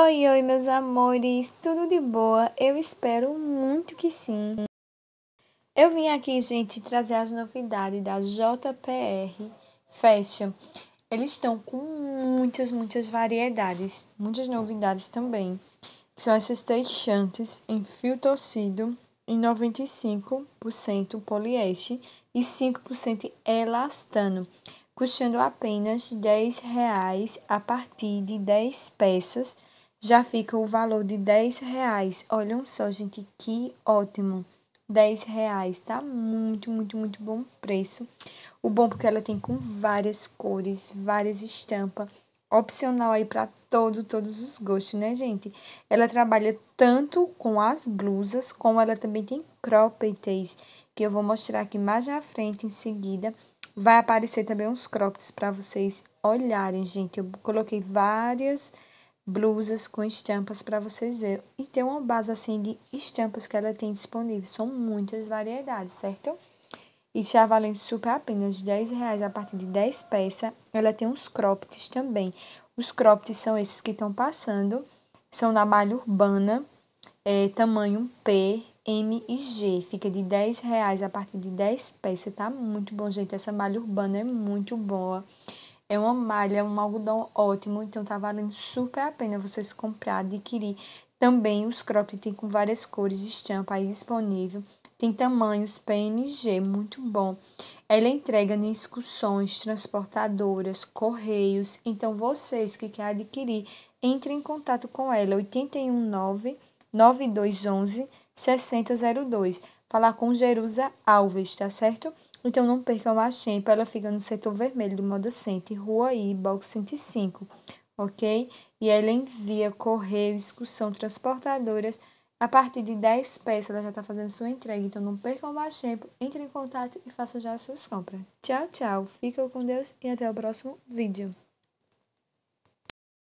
Oi, oi, meus amores, tudo de boa? Eu espero muito que sim. Eu vim aqui, gente, trazer as novidades da JPR Fashion. Eles estão com muitas, muitas variedades, muitas novidades também. São essas três em fio torcido, em 95% polieste e 5% elastano, custando apenas R$10 a partir de 10 peças já fica o valor de 10 reais. Olham só, gente, que ótimo. 10 reais, tá muito, muito, muito bom preço. O bom porque ela tem com várias cores, várias estampas. Opcional aí para todo, todos os gostos, né, gente? Ela trabalha tanto com as blusas, como ela também tem cropped, que eu vou mostrar aqui mais na frente em seguida. Vai aparecer também uns cropped para vocês olharem, gente. Eu coloquei várias blusas com estampas para vocês verem. E tem uma base assim de estampas que ela tem disponível. São muitas variedades, certo? E já valendo super apenas 10 reais a partir de 10 peças. Ela tem uns cropped também. Os cropped são esses que estão passando. São na malha urbana, é, tamanho P, M e G. Fica de 10 reais a partir de 10 peças. Tá muito bom, gente. Essa malha urbana é muito boa. É uma malha, é um algodão ótimo, então tá valendo super a pena vocês comprar, adquirir. Também os cropped tem com várias cores, estampa aí disponível. Tem tamanhos PNG, muito bom. Ela é entrega em excursões, transportadoras, correios. Então, vocês que querem adquirir, entrem em contato com ela, 819 9211 6002 falar com Jerusa Alves, tá certo? Então não perca mais tempo, ela fica no setor vermelho do Moda Center, Rua I, Box 105, ok? E ela envia correio, excursão, transportadoras. A partir de 10 peças ela já está fazendo sua entrega, então não percam mais tempo, entre em contato e faça já as suas compras. Tchau, tchau, fiquem com Deus e até o próximo vídeo.